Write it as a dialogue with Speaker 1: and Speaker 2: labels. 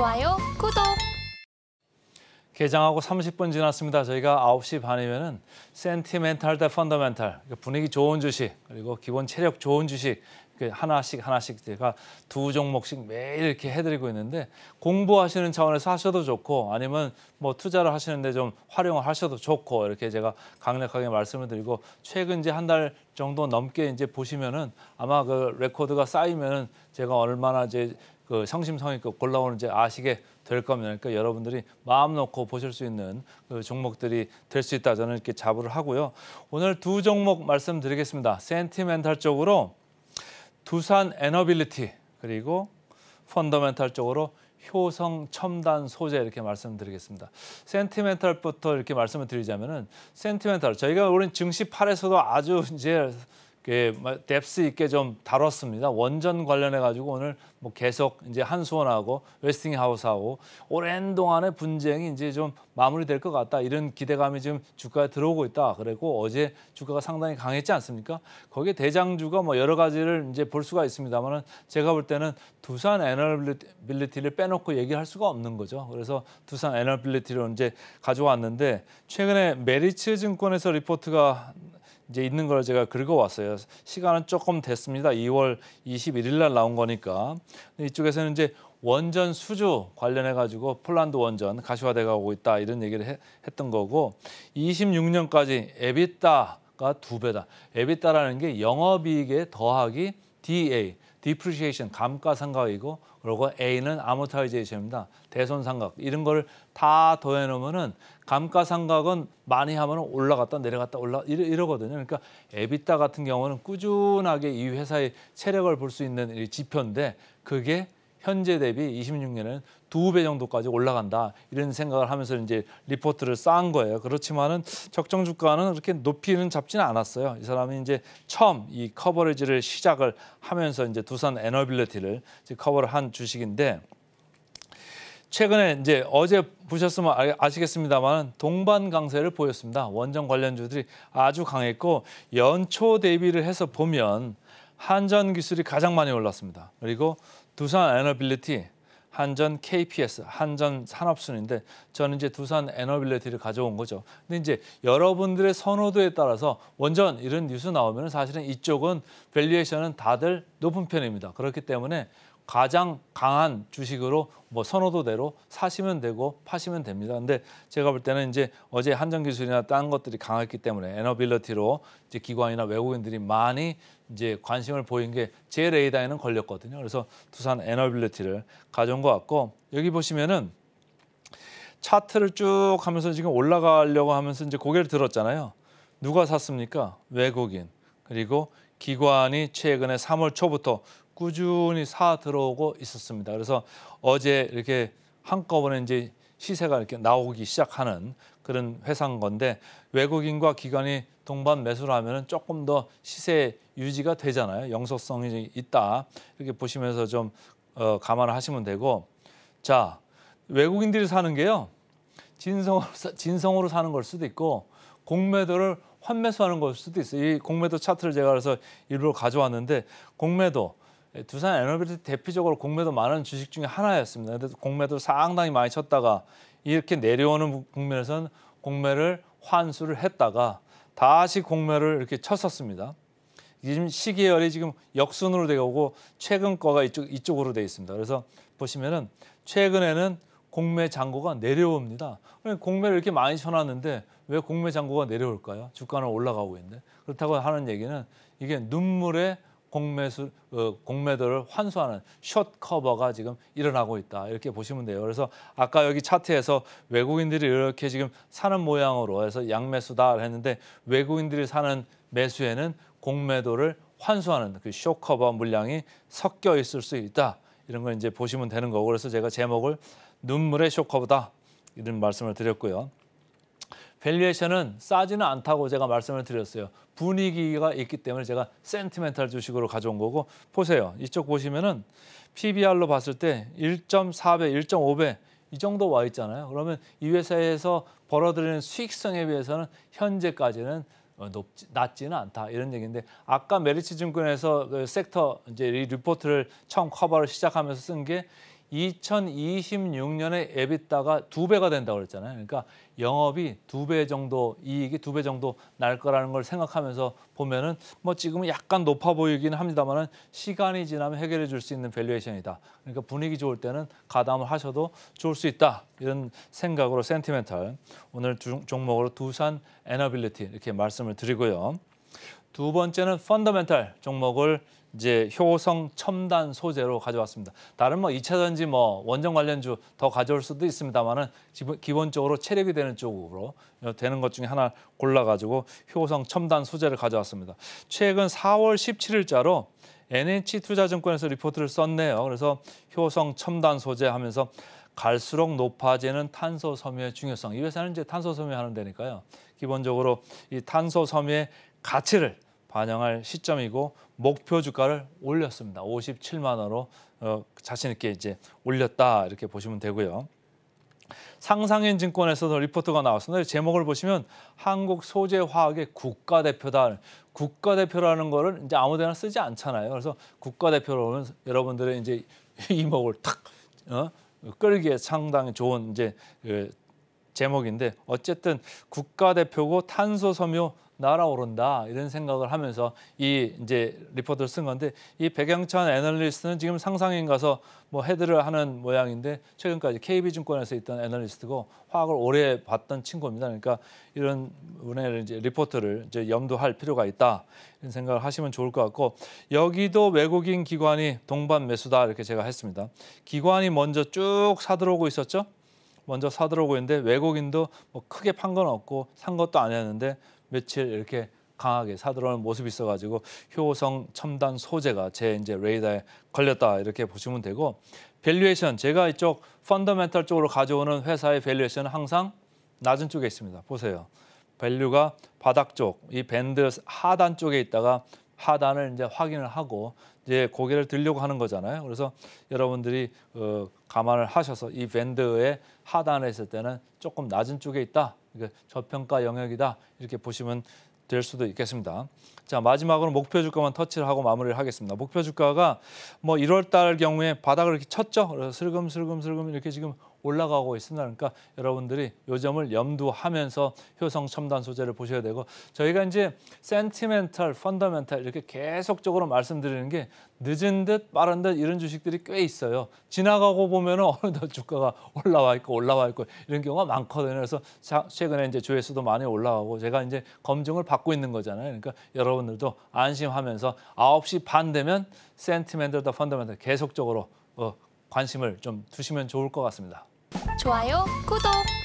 Speaker 1: 좋아요, 구독. 개장하고 30분 지났습니다. 저희가 9시 반이면은 센티멘탈 대 펀더멘탈 그 분위기 좋은 주식 그리고 기본 체력 좋은 주식 그 하나씩 하나씩 제가 두 종목씩 매일 이렇게 해드리고 있는데 공부하시는 차원에서 하셔도 좋고 아니면 뭐 투자를 하시는데 좀 활용을 하셔도 좋고 이렇게 제가 강력하게 말씀을 드리고 최근 이제 한 달 정도 넘게 이제 보시면은 아마 그 레코드가 쌓이면은 제가 얼마나 이제 그 성심성의껏 그 골라오는지 아시게 될 겁니다. 그러니까 여러분들이 마음 놓고 보실 수 있는 그 종목들이 될 수 있다 저는 이렇게 자부를 하고요. 오늘 두 종목 말씀드리겠습니다. 센티멘탈 쪽으로 두산 에너빌리티 그리고 펀더멘탈 쪽으로 효성 첨단 소재 이렇게 말씀드리겠습니다. 센티멘탈부터 이렇게 말씀을 드리자면은 센티멘탈 저희가 우리 증시 팔에서도 아주 이제 뎁스 있게 좀 다뤘습니다. 원전 관련해 가지고 오늘 뭐 계속 이제 한수원하고 웨스팅하우스하고 오랜 동안의 분쟁이 이제 좀 마무리될 것 같다 이런 기대감이 지금 주가에 들어오고 있다. 그리고 어제 주가가 상당히 강했지 않습니까? 거기에 대장주가 뭐 여러 가지를 이제 볼 수가 있습니다만은 제가 볼 때는 두산 에너빌리티를 빼놓고 얘기할 수가 없는 거죠. 그래서 두산 에너빌리티를 이제 가져왔는데 최근에 메리츠 증권에서 리포트가 이제 있는 걸 제가 긁어왔어요. 시간은 조금 됐습니다. 2월 21일 날 나온 거니까. 이쪽에서는 이제 원전 수주 관련해 가지고 폴란드 원전 가시화돼 가고 있다 이런 얘기를 해, 했던 거고 26년까지 에비타가 두 배다. 에비타라는 게 영업이익에 더하기 DA 디프리시에이션 감가상각이고 그리고 A는 아모타이제이션입니다. 대손상각 이런 걸 다 더해 놓으면은 감가상각은 많이 하면 은 올라갔다 내려갔다 올라 이러, 거든요 그러니까 에비타 같은 경우는 꾸준하게 이 회사의 체력을 볼 수 있는 지표인데 그게 현재 대비 2 6년은두 배 정도까지 올라간다 이런 생각을 하면서 이제 리포트를 쌓은 거예요. 그렇지만은 적정 주가는 그렇게 높이는 잡지는 않았어요. 이 사람이 이제 처음 이 커버리지를 시작을 하면서 이제 두산 에너빌리티를 커버를 한 주식인데 최근에 이제 어제 보셨으면 아, 아시겠습니다만 동반 강세를 보였습니다. 원전 관련주들이 아주 강했고 연초 대비를 해서 보면 한전 기술이 가장 많이 올랐습니다. 그리고 두산 에너빌리티, 한전 KPS, 한전 산업순인데 저는 이제 두산 에너빌리티를 가져온 거죠. 근데 이제 여러분들의 선호도에 따라서 원전 이런 뉴스 나오면 사실은 이쪽은 밸류에이션은 다들 높은 편입니다. 그렇기 때문에 가장 강한 주식으로 뭐 선호도대로 사시면 되고 파시면 됩니다. 근데 제가 볼 때는 이제 어제 한정 기술이나 다른 것들이 강했기 때문에 에너빌리티로 이제 기관이나 외국인들이 많이 이제 관심을 보인 게 제 레이더에는 걸렸거든요. 그래서 두산 에너빌리티를 가져온 것 같고 여기 보시면은 차트를 쭉 하면서 지금 올라가려고 하면서 이제 고개를 들었잖아요. 누가 샀습니까? 외국인 그리고 기관이 최근에 3월 초부터 꾸준히 사 들어오고 있었습니다. 그래서 어제 이렇게 한꺼번에 이제 시세가 이렇게 나오기 시작하는 그런 회사인 건데 외국인과 기관이 동반 매수를 하면 은 조금 더 시세 유지가 되잖아요. 영속성이 있다. 이렇게 보시면서 좀 어, 감안을 하시면 되고 자 외국인들이 사는 게요. 진성으로, 사, 진성으로 사는 걸 수도 있고 공매도를 환매수하는 걸 수도 있어요. 이 공매도 차트를 제가 그래서 일부러 가져왔는데 공매도 예, 두산 에너비티 대표적으로 공매도 많은 주식 중에 하나였습니다. 근데 공매도를 상당히 많이 쳤다가 이렇게 내려오는 국면에서는 공매를 환수를 했다가 다시 공매를 이렇게 쳤었습니다. 지금 시계열이 지금 역순으로 되어 오고 최근 거가 이쪽, 이쪽으로 되어 있습니다. 그래서 보시면은 최근에는 공매 잔고가 내려옵니다. 그러니까 공매를 이렇게 많이 쳐놨는데 왜 공매 잔고가 내려올까요? 주가는 올라가고 있는데. 그렇다고 하는 얘기는 이게 눈물의 공매수 어, 공매도를 환수하는 숏 커버가 지금 일어나고 있다 이렇게 보시면 돼요. 그래서 아까 여기 차트에서 외국인들이 이렇게 지금 사는 모양으로 해서 양매수다 했는데 외국인들이 사는 매수에는 공매도를 환수하는 그숏 커버 물량이 섞여 있을 수 있다 이런 걸 이제 보시면 되는 거고 그래서 제가 제목을 눈물의 숏 커버다 이런 말씀을 드렸고요. 밸류에이션은 싸지는 않다고 제가 말씀을 드렸어요. 분위기가 있기 때문에 제가 센티멘탈 주식으로 가져온 거고 보세요. 이쪽 보시면은 PBR로 봤을 때 1.4배, 1.5배 이 정도 와 있잖아요. 그러면 이 회사에서 벌어들이는 수익성에 비해서는 현재까지는 어, 높지, 낮지는 않다 이런 얘기인데 아까 메리츠 증권에서 그 섹터 이제 리포트를 처음 커버를 시작하면서 쓴게 2026년에 에비타가 두 배가 된다고 그랬잖아요. 그러니까 영업이 두 배 정도 이익이 두 배 정도 날 거라는 걸 생각하면서 보면은 뭐 지금은 약간 높아 보이긴 합니다만은 시간이 지나면 해결해 줄 수 있는 밸류에이션이다. 그러니까 분위기 좋을 때는 가담을 하셔도 좋을 수 있다. 이런 생각으로 센티멘탈 오늘 두, 종목으로 두산 에너빌리티 이렇게 말씀을 드리고요. 두 번째는 펀더멘탈 종목을 이제 효성 첨단 소재로 가져왔습니다. 다른 뭐 2차전지 뭐 원전 관련주 더 가져올 수도 있습니다만은 기본적으로 체력이 되는 쪽으로 되는 것 중에 하나 골라가지고 효성 첨단 소재를 가져왔습니다. 최근 4월 17일자로 NH투자증권에서 리포트를 썼네요. 그래서 효성 첨단 소재 하면서 갈수록 높아지는 탄소 섬유의 중요성. 이 회사는 이제 탄소 섬유하는 데니까요. 기본적으로 이 탄소 섬유의 가치를 반영할 시점이고 목표 주가를 올렸습니다. 57만 원으로 어, 자신 있게 이제 올렸다 이렇게 보시면 되고요. 상상인 증권에서도 리포트가 나왔었는데 제목을 보시면 한국 소재화학의 국가대표다. 국가대표라는 거를 이제 아무데나 쓰지 않잖아요. 그래서 국가대표로는 여러분들의 이제 이목을 탁 어, 끌기에 상당히 좋은 이제 그 제목인데 어쨌든 국가대표고 탄소 섬유 날아오른다 이런 생각을 하면서 이 이제 리포트를 쓴 건데 이 백영찬 애널리스트는 지금 상상인 가서 뭐 헤드를 하는 모양인데 최근까지 KB증권에서 있던 애널리스트고 화학을 오래 봤던 친구입니다. 그러니까 이런 은 분의 이제 리포트를 이제 염두할 필요가 있다 이런 생각을 하시면 좋을 것 같고 여기도 외국인 기관이 동반 매수다 이렇게 제가 했습니다. 기관이 먼저 쭉 사들어오고 있었죠. 먼저 사들어오고 있는데 외국인도 뭐 크게 판 건 없고 산 것도 아니었는데 며칠 이렇게 강하게 사들어오는 모습이 있어가지고 효성 첨단 소재가 제 이제 레이더에 걸렸다 이렇게 보시면 되고 밸류에이션 제가 이쪽 펀더멘털 쪽으로 가져오는 회사의 밸류에이션은 항상 낮은 쪽에 있습니다. 보세요. 밸류가 바닥 쪽, 이 밴드 하단 쪽에 있다가 하단을 이제 확인을 하고 이제 고개를 들려고 하는 거잖아요. 그래서 여러분들이 어, 감안을 하셔서 이 밴드의 하단에 있을 때는 조금 낮은 쪽에 있다. 그러니까 저평가 영역이다. 이렇게 보시면 될 수도 있겠습니다. 자 마지막으로 목표 주가만 터치를 하고 마무리를 하겠습니다. 목표 주가가 뭐 1월 달 경우에 바닥을 이렇게 쳤죠. 그래서 슬금슬금슬금 이렇게 지금 올라가고 있습니다. 그러니까 여러분들이 요 점을 염두하면서 효성 첨단 소재를 보셔야 되고 저희가 이제 센티멘탈, 펀더멘탈 이렇게 계속적으로 말씀드리는 게 늦은 듯 빠른 듯 이런 주식들이 꽤 있어요. 지나가고 보면 어느덧 주가가 올라와 있고 올라와 있고 이런 경우가 많거든요. 그래서 최근에 이제 조회수도 많이 올라가고 제가 이제 검증을 받고 있는 거잖아요. 그러니까 여러분들도 안심하면서 9시 반 되면 센티멘탈펀더멘탈 계속적으로 어, 관심을 좀 두시면 좋을 것 같습니다. 좋아요, 구독!